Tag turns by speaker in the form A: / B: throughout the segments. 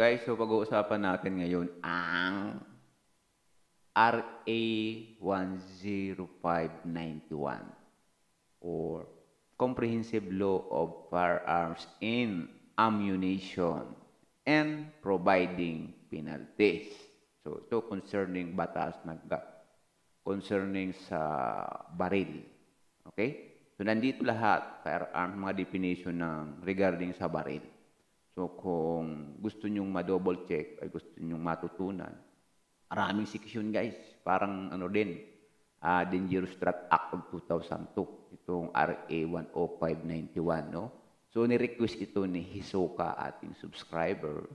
A: Guys, so pag-uusapan natin ngayon ang RA10591 or Comprehensive Law of Firearms in Ammunition and Providing Penalties. So, ito concerning batas na concerning sa baril. Okay? So, nandito lahat firearms, mga definition ng regarding sa baril. So kung gusto nyong ma-double check, ay gusto nyong matutunan, maraming section guys. Parang ano din, uh, Dangerous Drug Act of 2002. Itong RA 10591, no? So ni-request ito ni Hisoka, ating subscriber.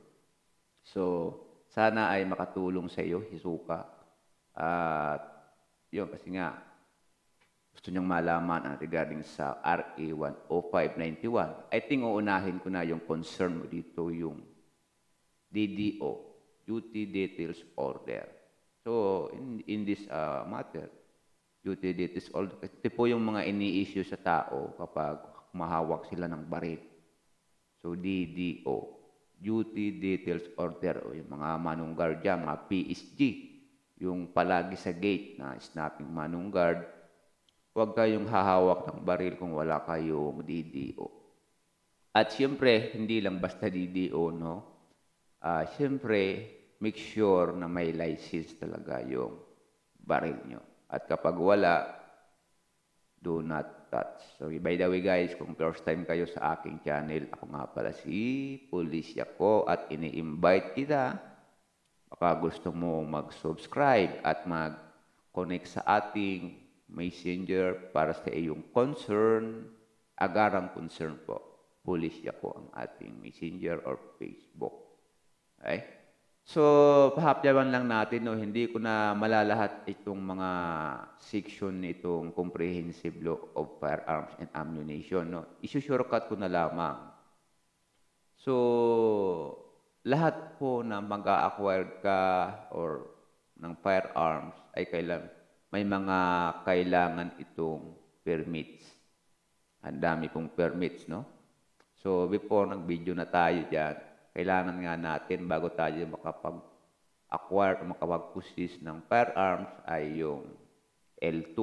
A: So sana ay makatulong sa iyo, Hisoka. At uh, yun, kasi nga, gusto nyong malaman ang regarding sa RA 10591, I think uunahin ko na yung concern mo dito, yung DDO, Duty Details Order. So, in, in this uh, matter, Duty Details Order, ito po yung mga ini-issue sa tao kapag mahawak sila ng baril. So, DDO, Duty Details Order, o yung mga manong guard dyan, mga PSG, yung palagi sa gate na snapping manong guard, Huwag kayong hahawak ng baril kung wala kayong DDO. At siyempre, hindi lang basta DDO, no? Uh, ah, siyempre, make sure na may license talaga yung baril nyo. At kapag wala, do not touch. So, by the way guys, kung first time kayo sa aking channel, ako nga pala si Police Yako at ini-invite kita. Baka gusto mo mag-subscribe at mag-connect sa ating messenger para sa iyong concern, agarang concern po. Polish Yako ang ating messenger or Facebook. Okay? So, pahapyawan lang natin, no, hindi ko na malalahat itong mga section nitong comprehensive law of firearms and ammunition. No? Isusurecut ko na lamang. So, lahat po na mag-acquire ka or ng firearms ay kailangan may mga kailangan itong permits. Ang dami pong permits, no? So, before nag-video na tayo dyan, kailangan nga natin bago tayo makapag-acquire o makapag-possess ng firearms ay yung L2.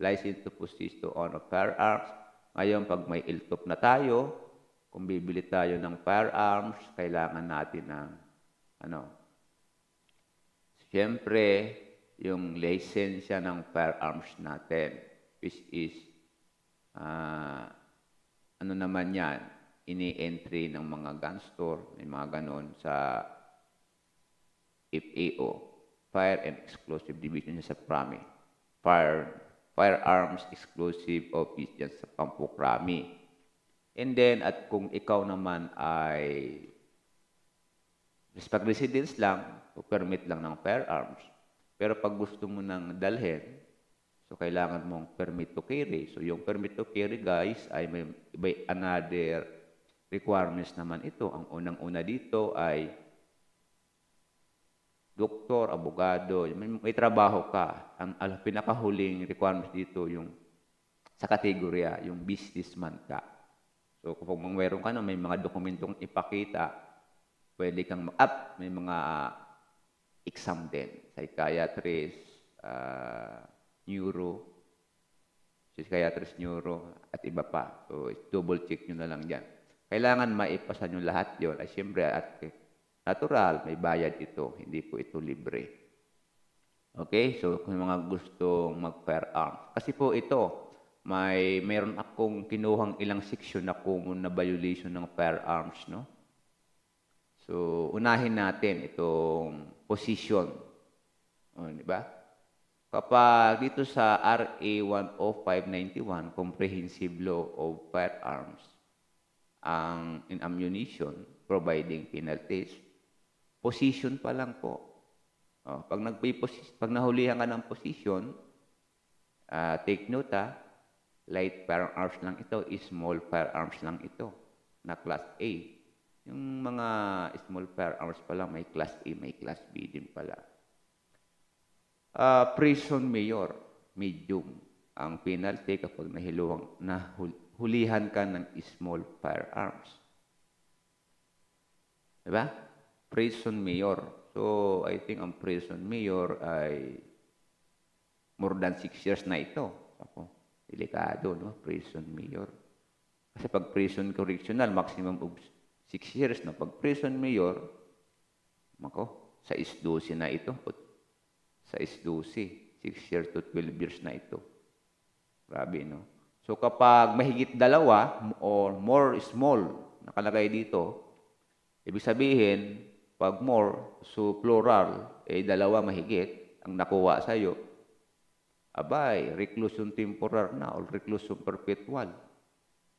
A: License to possess to own a firearms. Ngayon, pag may L2 na tayo, kung bibili tayo ng firearms, kailangan natin ng ano. Siyempre, yung lisensya ng firearms natin, which is, uh, ano naman yan, ini-entry ng mga gun store, may mga ganon sa FAO, Fire and Explosive Division sa PRAMI, Fire, Firearms Exclusive Office dyan sa Pampukrami. And then, at kung ikaw naman ay pag residence lang, permit lang ng firearms, pero pag gusto mo nang dalhin, so kailangan mong permit to carry. So yung permit to carry, guys, ay may, may another requirements naman ito. Ang unang-una dito ay doktor, abogado, may, may trabaho ka. Ang al, pinakahuling requirements dito yung sa kategorya, yung businessman ka. So kung mayroon ka na, may mga dokumentong ipakita, pwede kang mag-up, may mga exam din. Psychiatrist, uh, neuro, psychiatrist, neuro, at iba pa. So, double check nyo na lang yan. Kailangan maipasa nyo lahat yon Ay, siyempre, at natural, may bayad ito. Hindi po ito libre. Okay? So, kung mga gustong mag-firearm. Kasi po ito, may meron akong kinuhang ilang section na kung na violation ng firearms, no? So, unahin natin itong position. O, di ba? Kapag dito sa RA 10591, Comprehensive Law of Firearms, ang in ammunition, providing penalties, position pa lang po. O, pag, pag nahulihan ka ng position, uh, ah, take note ha, ah, light firearms lang ito, small firearms lang ito, na class A. Yung mga small fire hours pala, may class A, may class B din pala. Uh, prison mayor, medium. Ang penalty kapag nahiluwang, nahulihan ka ng small firearms. Diba? Prison mayor. So, I think ang prison mayor ay more than 6 years na ito. Ako, delikado, no? Prison mayor. Kasi pag prison correctional, maximum six years na pag-prison mayor, mako, sa isdusi na ito. Sa isdusi, six years to 12 years na ito. Grabe, no? So kapag mahigit dalawa or more small, nakalagay dito, ibig sabihin, pag more, so plural, eh dalawa mahigit ang nakuha sa'yo. Abay, reclusion temporal na or reclusion perpetual.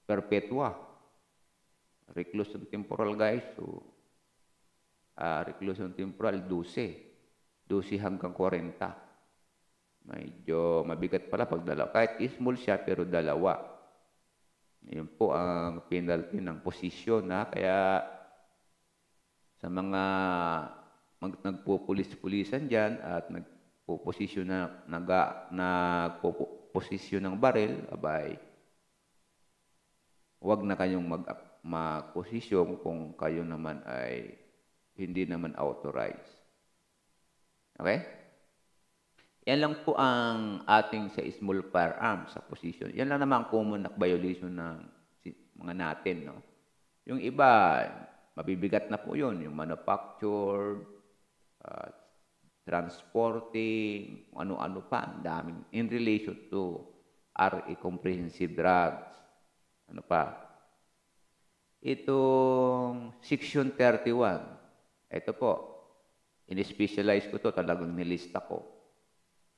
A: Perpetua reclusion temporal guys. So, uh, ah, reclusion temporal 12. 12 hanggang 40. Medyo mabigat pala pag dalawa. Kahit small siya pero dalawa. Yun po ang penalty ng posisyon na kaya sa mga mag, nagpupulis-pulisan dyan at nagpo nagpuposisyon na naga, nagpuposisyon ng barrel, abay, wag na kayong mag-up makusisyon kung kayo naman ay hindi naman authorized. Okay? Yan lang po ang ating sa small firearm sa position. Yan lang naman common na violation ng mga natin. No? Yung iba, mabibigat na po yun. Yung manufacture, uh, transporting, ano-ano pa, ang daming. In relation to RE comprehensive drugs, ano pa, itong Section 31. Ito po, in-specialize ko to talagang nilista ko.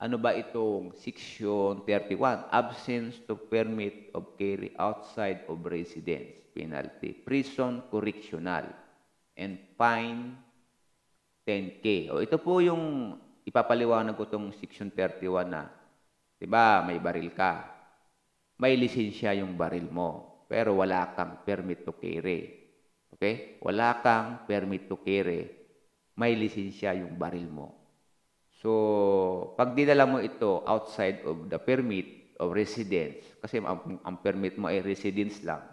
A: Ano ba itong Section 31? Absence to permit of carry outside of residence, penalty. Prison correctional and fine 10K. O ito po yung ipapaliwanag ko itong Section 31 na, di ba, may baril ka. May lisensya yung baril mo pero wala kang permit to carry. Okay? Wala kang permit to carry. May lisensya yung baril mo. So, pag dinala mo ito outside of the permit of residence, kasi ang, ang permit mo ay residence lang.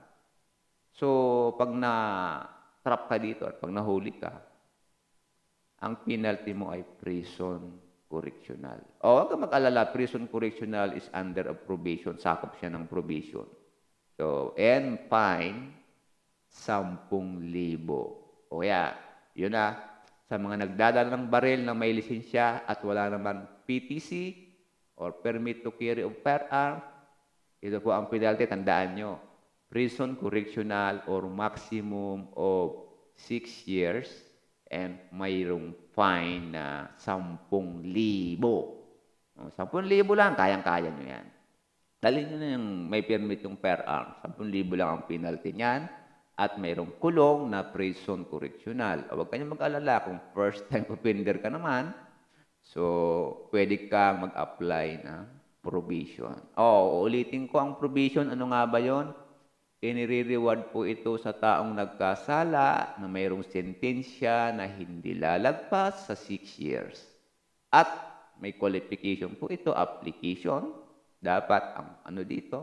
A: So, pag na-trap ka dito at pag nahuli ka, ang penalty mo ay prison correctional. O, huwag ka mag-alala, prison correctional is under a probation, sakop siya ng probation. So, and fine, 10,000. O kaya, yun na, sa mga nagdadala ng baril na may lisensya at wala naman PTC or permit to carry of firearm, ito po ang penalty, tandaan nyo. Prison correctional or maximum of 6 years and mayroong fine na 10,000. 10,000 lang, kayang-kaya nyo yan. Dali nyo na yung may permit yung arm. 10,000 lang ang penalty niyan at mayroong kulong na prison correctional. O ah, Huwag kanyang mag-alala kung first time offender ka naman, so pwede kang mag-apply na provision. Oh, ulitin ko ang provision. Ano nga ba yon? Inire-reward po ito sa taong nagkasala na mayroong sentensya na hindi lalagpas sa 6 years. At may qualification po ito, application, dapat ang ano dito,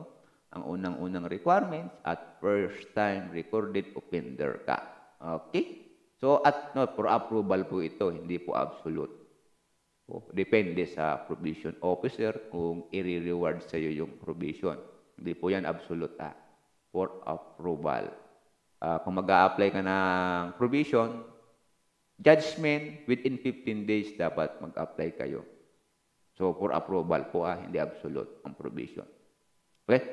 A: ang unang-unang requirements at first time recorded offender ka. Okay? So at no, for approval po ito, hindi po absolute. So, oh, depende sa probation officer kung i-reward sa iyo yung probation. Hindi po yan absolute ha. For approval. Uh, kung mag apply ka ng probation, judgment within 15 days dapat mag-apply kayo. So, for approval po ah, hindi absolute ang provision. Okay?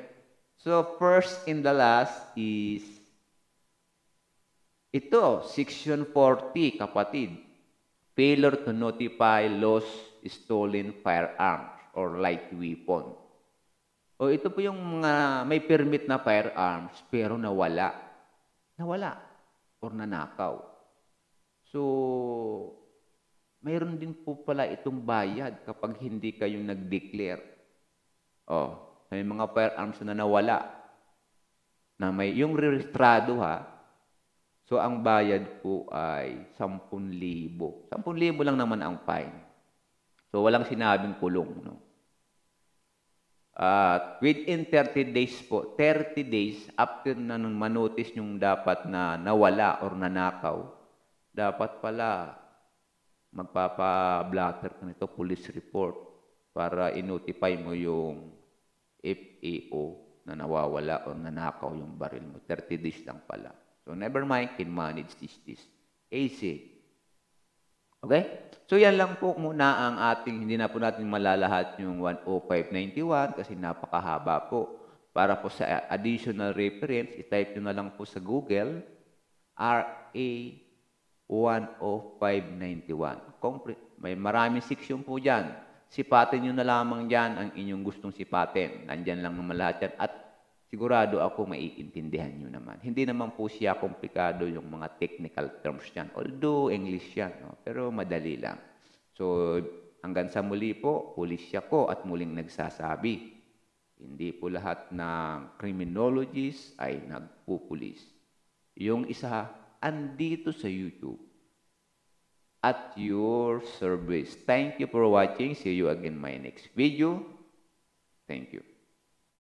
A: So, first and the last is ito, Section 40, kapatid. Failure to notify lost stolen firearms or light weapon. O ito po yung mga may permit na firearms pero nawala. Nawala or nanakaw. So, mayroon din po pala itong bayad kapag hindi kayong nag-declare. Oh, may mga firearms na nawala. Na may, yung rehistrado ha, so ang bayad po ay 10,000. 10,000 lang naman ang fine. So walang sinabing kulong. No? At uh, within 30 days po, 30 days after na nung manotice yung dapat na nawala or nanakaw, dapat pala magpapa-blatter ka nito, police report, para inotify mo yung FAO na nawawala o nanakaw yung baril mo. 30 days lang pala. So, never mind, can manage this, this. AC. Okay? So, yan lang po muna ang ating, hindi na po natin malalahat yung 10591 kasi napakahaba po. Para po sa additional reference, itype nyo na lang po sa Google, RA 10591. Compre may maraming section po dyan. Sipatin nyo na lamang dyan ang inyong gustong sipatin. Nandyan lang naman lahat yan. At sigurado ako maiintindihan nyo naman. Hindi naman po siya komplikado yung mga technical terms yan. Although English yan, no? pero madali lang. So hanggang sa muli po, pulis ko at muling nagsasabi. Hindi po lahat ng criminologists ay nagpupulis. Yung isa andito sa YouTube at your service. Thank you for watching. See you again my next video. Thank you.